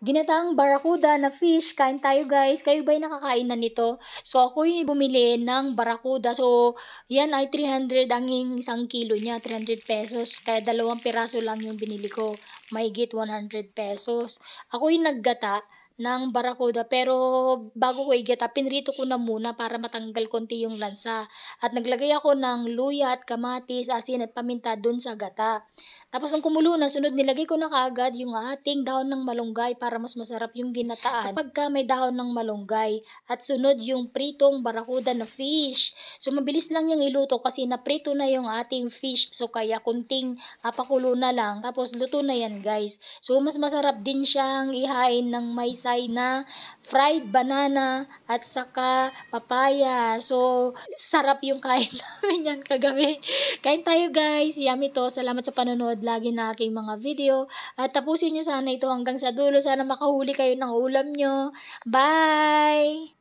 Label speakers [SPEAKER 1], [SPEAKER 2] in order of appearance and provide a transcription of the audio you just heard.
[SPEAKER 1] Ginataang barakuda na fish. Kain tayo guys. Kayo ba'y nakakain na nito? So ako yung bumili ng barakuda. So yan ay 300 ang isang kilo niya. 300 pesos. Kaya dalawang piraso lang yung binili ko. Mahigit 100 pesos. Ako yung naggata ng Barracuda. Pero bago ko i-get up, pinrito ko na muna para matanggal konti yung lansa. At naglagay ako ng luya at kamatis, asin at paminta dun sa gata. Tapos nung kumulo na, sunod nilagay ko na kaagad yung ating dahon ng malunggay para mas masarap yung ginataan. Kapag ka may dahon ng malunggay at sunod yung pritong Barracuda na fish. So mabilis lang yung iluto kasi naprito na yung ating fish. So kaya kunting apakulo na lang. Tapos luto na yan guys. So mas masarap din siyang ihain ng may sa malakay na fried banana at saka papaya. So, sarap yung kain namin yan kagabi. Kain tayo guys. Yummy to. Salamat sa panonood lagi na aking mga video. At tapusin nyo sana ito hanggang sa dulo. Sana makahuli kayo ng ulam nyo. Bye!